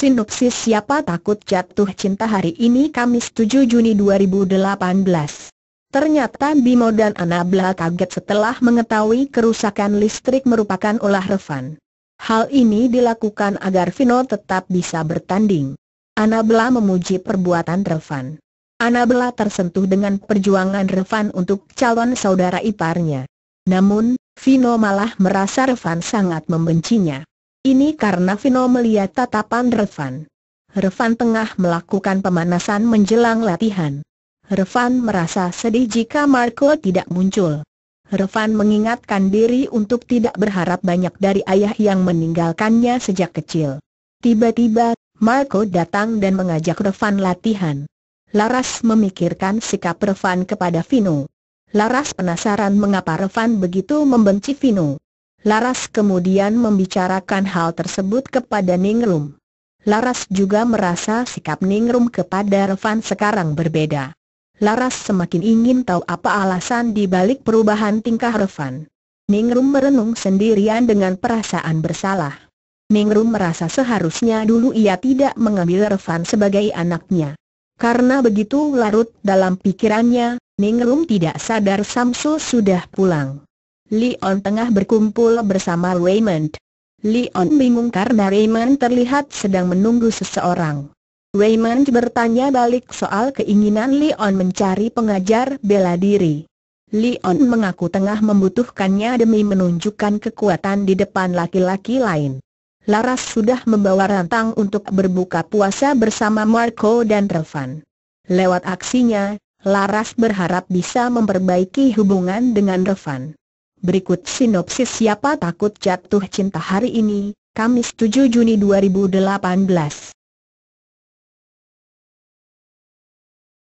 Sinopsis siapa takut jatuh cinta hari ini Kamis 7 Juni 2018 Ternyata Bimo dan Anabla kaget setelah mengetahui kerusakan listrik merupakan olah Revan. Hal ini dilakukan agar Vino tetap bisa bertanding. Anabla memuji perbuatan Revan. Anabla tersentuh dengan perjuangan Revan untuk calon saudara iparnya. Namun, Vino malah merasa Revan sangat membencinya. Ini karena Vino melihat tatapan Revan. Revan tengah melakukan pemanasan menjelang latihan. Revan merasa sedih jika Marco tidak muncul. Revan mengingatkan diri untuk tidak berharap banyak dari ayah yang meninggalkannya sejak kecil. Tiba-tiba, Marco datang dan mengajak Revan latihan. Laras memikirkan sikap Revan kepada Vino. Laras penasaran mengapa Revan begitu membenci Vino. Laras kemudian membicarakan hal tersebut kepada Ningrum. Laras juga merasa sikap Ningrum kepada Revan sekarang berbeda. Laras semakin ingin tahu apa alasan dibalik perubahan tingkah Revan. Ningrum merenung sendirian dengan perasaan bersalah. Ningrum merasa seharusnya dulu ia tidak mengambil Revan sebagai anaknya. Karena begitu larut dalam pikirannya, Ningrum tidak sadar Samsul sudah pulang. Leon tengah berkumpul bersama Raymond. Leon bingung karena Raymond terlihat sedang menunggu seseorang. Raymond bertanya balik soal keinginan Leon mencari pengajar bela diri. Leon mengaku tengah membutuhkannya demi menunjukkan kekuatan di depan laki-laki lain. Laras sudah membawa rantang untuk berbuka puasa bersama Marco dan Revan. Lewat aksinya, Laras berharap bisa memperbaiki hubungan dengan Revan. Berikut sinopsis siapa takut jatuh cinta hari ini, Kamis 7 Juni 2018.